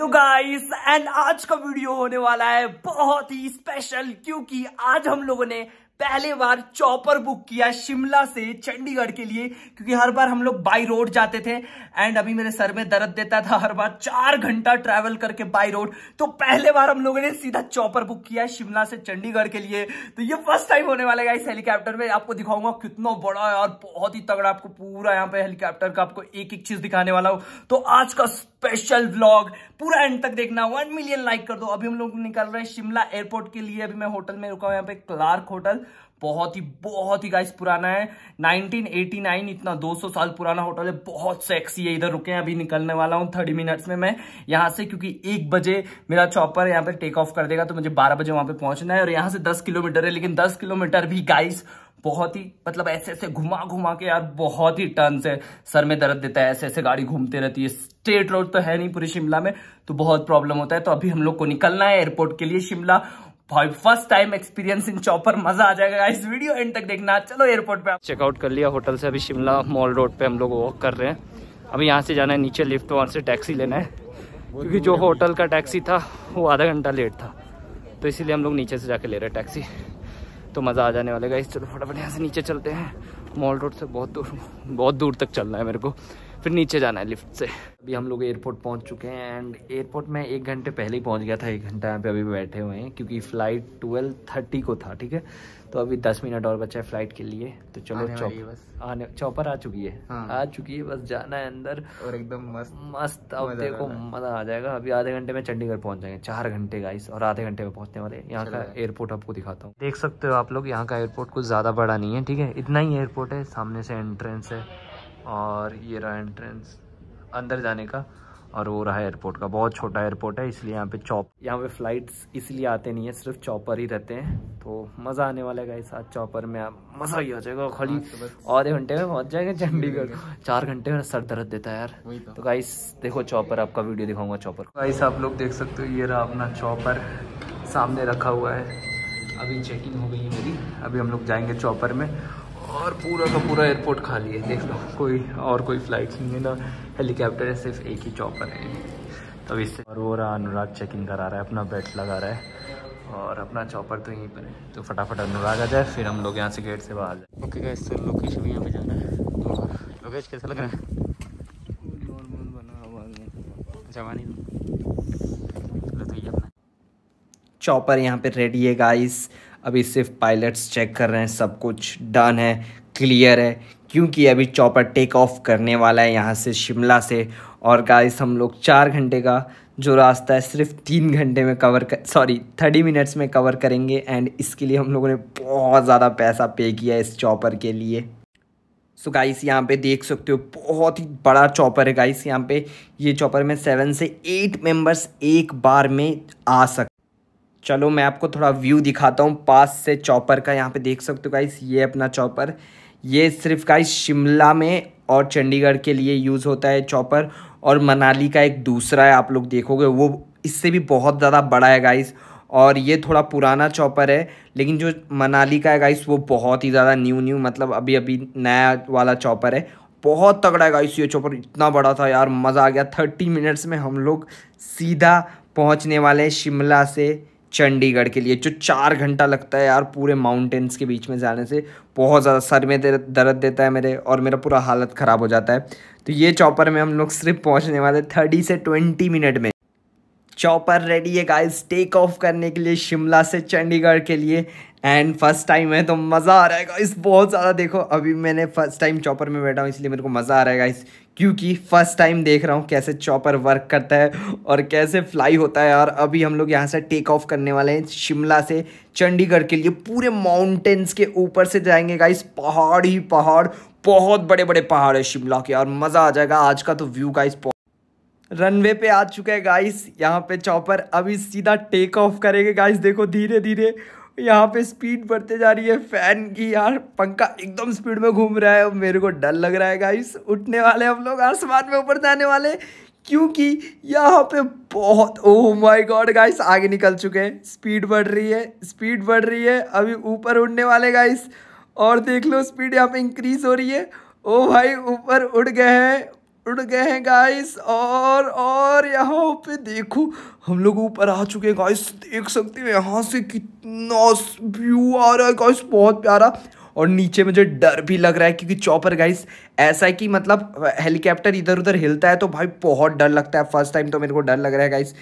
तो guys and आज का वीडियो होने वाला है बहुत ही स्पेशल क्योंकि आज हम लोगों ने पहले बार चॉपर बुक किया शिमला से चंडीगढ़ के लिए क्योंकि हर बार हम लोग बाई रोड जाते थे एंड अभी मेरे सर में दर्द देता था हर बार चार घंटा ट्रैवल करके बाई रोड तो पहले बार हम लोगों ने सीधा चॉपर बुक किया शिमला से चंडीगढ़ के लिए तो ये फर्स्ट टाइम होने वाला है इस हेलीकॉप्टर में आपको दिखाऊंगा कितना बड़ा है और बहुत ही तगड़ा आपको पूरा यहाँ पे हेलीकॉप्टर का आपको एक एक चीज दिखाने वाला हो तो आज का स्पेशल ब्लॉग पूरा एंड तक देखना वन मिलियन लाइक कर दो अभी हम लोग निकल रहे हैं शिमला एयरपोर्ट के लिए अभी मैं होटल में रुका हूँ यहाँ पे क्लार्क होटल बहुत ही बहुत ही गाइस पुराना है 1989 इतना 200 साल पुराना होटल है बहुत सेक्सी है इधर रुके हैं अभी निकलने वाला हूँ थर्टी मिनट्स में मैं यहाँ से क्योंकि एक बजे मेरा चॉपर यहाँ पे टेक ऑफ कर देगा तो मुझे बारह बजे वहां पे पहुंचना है और यहाँ से दस किलोमीटर है लेकिन दस किलोमीटर भी गाइस बहुत ही मतलब ऐसे ऐसे घुमा घुमा के यार बहुत ही टर्न से सर में दर्द देता है ऐसे ऐसे गाड़ी घूमते रहती है स्ट्रेट रोड तो है नहीं पूरी शिमला में तो बहुत प्रॉब्लम होता है तो अभी हम लोग को निकलना है एयरपोर्ट के लिए शिमला भाई first time experience in chopper मजा आ जाएगा इस वीडियो एंड तक देखना चलो एयरपोर्ट पे चेकआउट कर लिया होटल से अभी शिमला मॉल रोड पे हम लोग वॉक कर रहे हैं अभी यहाँ से जाना है नीचे लिफ्ट वहाँ से टैक्सी लेना है क्योंकि जो होटल का टैक्सी था वो आधा घंटा लेट था तो इसीलिए हम लोग नीचे से जाके ले रहे हैं टैक्सी तो मज़ा आ जाने वाला है चलो फटाफट यहाँ से नीचे चलते हैं मॉल रोड से बहुत दूर बहुत दूर तक चलना है मेरे को फिर नीचे जाना है लिफ्ट से अभी हम लोग एयरपोर्ट पहुंच चुके हैं एंड एयरपोर्ट में एक घंटे पहले ही पहुंच गया था एक घंटा यहाँ पे अभी बैठे हुए हैं क्योंकि फ़्लाइट ट्वेल्व थर्टी को था ठीक है तो अभी दस मिनट और बचा है फ्लाइट के लिए तो चलो आने चौपर आ चुकी है हाँ। आ चुकी है बस जाना है अंदर और एकदम मस्त मस्त अब देखो मजा आ जाएगा अभी आधे घंटे में चंडीगढ़ पहुंच जाएंगे चार घंटे गाइस और आधे घंटे में पहुंचने वाले यहाँ का एयरपोर्ट आपको दिखाता हूँ देख सकते हो आप लोग यहाँ का एयरपोर्ट कुछ ज़्यादा बड़ा नहीं है ठीक है इतना ही एयरपोर्ट है सामने से एंट्रेंस है और ये रहा एंट्रेंस अंदर जाने का और वो रहा एयरपोर्ट का बहुत छोटा एयरपोर्ट है इसलिए यहाँ पे चॉप यहाँ पे फ्लाइट्स इसलिए आते नहीं है सिर्फ चॉपर ही रहते हैं तो मज़ा आने वाला है इस चॉपर में आप मज़ा ही हो जाएगा खाली हाँ, तो आधे घंटे में पहुंच जाएगा चंडीगढ़ चार घंटे में सर दर्द देता है यार तो गाइस तो देखो चॉपर आपका वीडियो दिखाऊंगा चॉपर गाइस आप लोग देख सकते हो ये रहा अपना चॉपर सामने रखा हुआ है अभी चेकिंग हो गई है मेरी अभी हम लोग जाएंगे चॉपर में और पूरा का पूरा एयरपोर्ट खाली है देख लो कोई और कोई फ्लाइट नहीं है ना हेलीकॉप्टर है सिर्फ एक ही चौपर है तब तो इससे और वो रहा अनुराग चेकिंग करा रहा है अपना बेट लगा रहा है और अपना चॉपर तो यहीं पर है तो फटाफट अनुराग आ जाए फिर हम लोग यहाँ से गेट से बाहर जाए ओके गैस सर लोकेशन यहाँ पे जाना है लोकेश कैसा लग रहा है जवानी तो यहाँ पे रेडी है गाइस अभी सिर्फ पायलट्स चेक कर रहे हैं सब कुछ डन है क्लियर है क्योंकि अभी चॉपर टेक ऑफ करने वाला है यहाँ से शिमला से और गाइस हम लोग चार घंटे का जो रास्ता है सिर्फ तीन घंटे में कवर कर सॉरी थर्टी मिनट्स में कवर करेंगे एंड इसके लिए हम लोगों ने बहुत ज़्यादा पैसा पे किया इस चॉपर के लिए सो so गाइस यहाँ पे देख सकते हो बहुत ही बड़ा चॉपर है गाइस यहाँ पे ये चॉपर में सेवन से एट मेंबर्स एक बार में आ सकते चलो मैं आपको थोड़ा व्यू दिखाता हूँ पास से चॉपर का यहाँ पे देख सकते हो गाइस ये अपना चॉपर ये सिर्फ गाइस शिमला में और चंडीगढ़ के लिए यूज़ होता है चॉपर और मनाली का एक दूसरा है आप लोग देखोगे वो इससे भी बहुत ज़्यादा बड़ा है गाइस और ये थोड़ा पुराना चॉपर है लेकिन जो मनाली का है गाइस वो बहुत ही ज़्यादा न्यू न्यू मतलब अभी अभी नया वाला चॉपर है बहुत तगड़ा है गाइस ये चॉपर इतना बड़ा था यार मज़ा आ गया थर्टी मिनट्स में हम लोग सीधा पहुँचने वाले शिमला से चंडीगढ़ के लिए जो चार घंटा लगता है यार पूरे माउंटेन्स के बीच में जाने से बहुत ज़्यादा सर में दर्द देता है मेरे और मेरा पूरा हालत ख़राब हो जाता है तो ये चॉपर में हम लोग सिर्फ पहुँचने वाले थर्टी से ट्वेंटी मिनट में चॉपर रेडी है गाइस टेक ऑफ करने के लिए शिमला से चंडीगढ़ के लिए एंड फर्स्ट टाइम है तो मज़ा आ रहा है गाइस बहुत ज़्यादा देखो अभी मैंने फर्स्ट टाइम चॉपर में बैठा हूँ इसलिए मेरे को मज़ा आ रहा है गाइस क्योंकि फर्स्ट टाइम देख रहा हूँ कैसे चॉपर वर्क करता है और कैसे फ्लाई होता है और अभी हम लोग यहाँ से टेक ऑफ करने वाले हैं शिमला से चंडीगढ़ के लिए पूरे माउंटेन्स के ऊपर से जाएंगे गाइस पहाड़ ही पहाड़ बहुत बड़े बड़े पहाड़ है शिमला के और मज़ा आ जाएगा आज का तो व्यू गाइस रनवे पे आ चुका है गाइस यहाँ पे चॉपर अभी सीधा टेक ऑफ करेगा गाइस देखो धीरे धीरे यहाँ पे स्पीड बढ़ते जा रही है फैन की यार पंखा एकदम स्पीड में घूम रहा है मेरे को डर लग रहा है गाइस उठने वाले हम लोग आसमान में ऊपर जाने वाले क्योंकि यहाँ पे बहुत ओह माय गॉड गाइस आगे निकल चुके हैं स्पीड बढ़ रही है स्पीड बढ़ रही है अभी ऊपर उड़ने वाले गाइस और देख लो स्पीड यहाँ पे इंक्रीज हो रही है ओ oh भाई ऊपर उड़ गए हैं उड़ गए हैं गाइस और और यहाँ पे देखो हम लोग ऊपर आ चुके हैं गाइस देख सकते हो यहाँ से कितना व्यू आ रहा है गाइस बहुत प्यारा और नीचे मुझे डर भी लग रहा है क्योंकि चॉपर गाइस ऐसा है कि मतलब हेलीकॉप्टर इधर उधर हिलता है तो भाई बहुत डर लगता है फर्स्ट टाइम तो मेरे को डर लग रहा है गाइस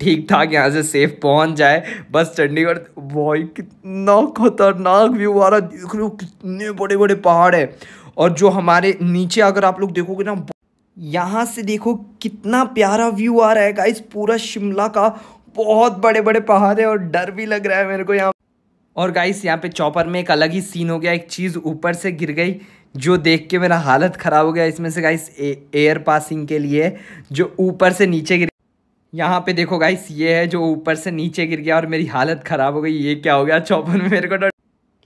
ठीक ठाक यहाँ से सेफ पहुँच जाए बस चंडीगढ़ भाई कितना खतरनाक व्यू आ रहा है देख रहे हो कितने बड़े बड़े पहाड़ है और जो हमारे नीचे अगर आप लोग देखोगे ना यहाँ से देखो कितना प्यारा व्यू आ रहा है गाइस पूरा शिमला का बहुत बड़े बड़े पहाड़ है और डर भी लग रहा है मेरे को यहाँ और गाइस यहाँ पे चौपर में एक अलग ही सीन हो गया एक चीज़ ऊपर से गिर गई जो देख के मेरा हालत ख़राब हो गया इसमें से गाइस एयर पासिंग के लिए जो ऊपर से नीचे गिर यहाँ पे देखो गाइस ये है जो ऊपर से नीचे गिर गया और मेरी हालत ख़राब हो गई ये क्या हो गया चौपर में मेरे को डर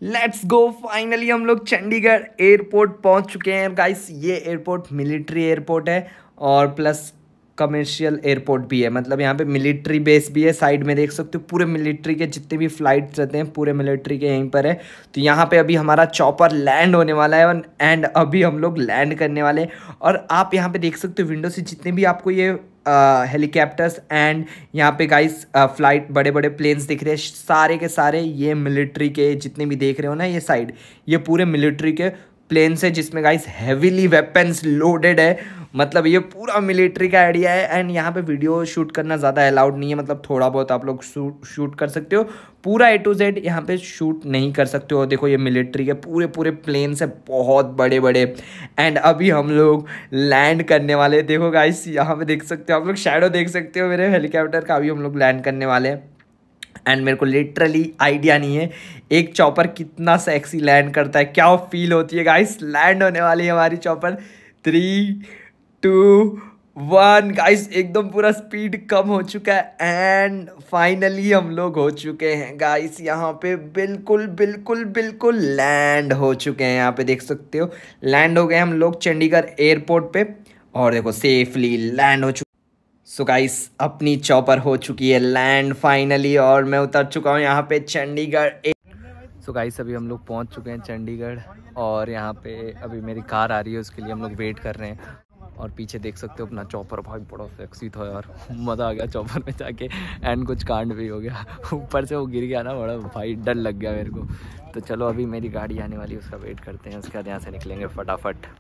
लेट्स गो फाइनली हम लोग चंडीगढ़ एयरपोर्ट पहुंच चुके हैं गाइस ये एयरपोर्ट मिलिट्री एयरपोर्ट है और प्लस कमर्शियल एयरपोर्ट भी है मतलब यहाँ पे मिलिट्री बेस भी है साइड में देख सकते हो पूरे मिलिट्री के जितने भी फ्लाइट्स रहते हैं पूरे मिलिट्री के यहीं पर है तो यहाँ पे अभी हमारा चॉपर लैंड होने वाला है एंड अभी हम लोग लैंड करने वाले हैं और आप यहाँ पे देख सकते हो विंडो से जितने भी आपको ये हेलीकॉप्टर्स एंड यहाँ पे गाइस फ्लाइट बड़े बड़े प्लेन्स दिख रहे हैं सारे के सारे ये मिलिट्री के जितने भी देख रहे हो ना ये साइड ये पूरे मिलिट्री के प्लेन से जिसमें गाइस हैवीली वेपन्स लोडेड है मतलब ये पूरा मिलिट्री का आइडिया है एंड यहाँ पे वीडियो शूट करना ज़्यादा अलाउड नहीं है मतलब थोड़ा बहुत आप लोग शूट शूट कर सकते हो पूरा ए टू जेड यहाँ पे शूट नहीं कर सकते हो देखो ये मिलिट्री के पूरे पूरे प्लेन से बहुत बड़े बड़े एंड अभी हम लोग लैंड करने वाले देखो गाइस यहाँ पे देख सकते हो आप लोग शेडो देख सकते हो मेरे हेलीकॉप्टर का अभी हम लोग लैंड करने वाले हैं एंड मेरे को लिटरली आइडिया नहीं है एक चॉपर कितना सेक्सी लैंड करता है क्या फील होती है गाइस लैंड होने वाली है हमारी chopper three two one guys एकदम पूरा स्पीड कम हो चुका है एंड फाइनली हम लोग हो चुके हैं गाइस यहाँ पे बिल्कुल बिल्कुल बिल्कुल लैंड हो चुके हैं यहाँ पे देख सकते हो लैंड हो गए हम लोग चंडीगढ़ एयरपोर्ट पे और देखो सेफली लैंड हो चुके सो so गाइस अपनी चॉपर हो चुकी है लैंड फाइनली और मैं उतर चुका हूँ यहाँ पे चंडीगढ़ सो गाइस अभी हम लोग पहुँच चुके हैं चंडीगढ़ और यहाँ पे अभी मेरी कार आ रही है उसके लिए हम लोग वेट कर रहे हैं और पीछे देख सकते हो अपना चॉपर भाई बड़ा सेक्सी था यार मज़ा आ गया चॉपर में जाके एंड कुछ कांड भी हो गया ऊपर से वो गिर गया ना बड़ा भाई डर लग गया मेरे को तो चलो अभी मेरी गाड़ी आने वाली है उसका वेट करते हैं उसके बाद यहाँ से निकलेंगे फटाफट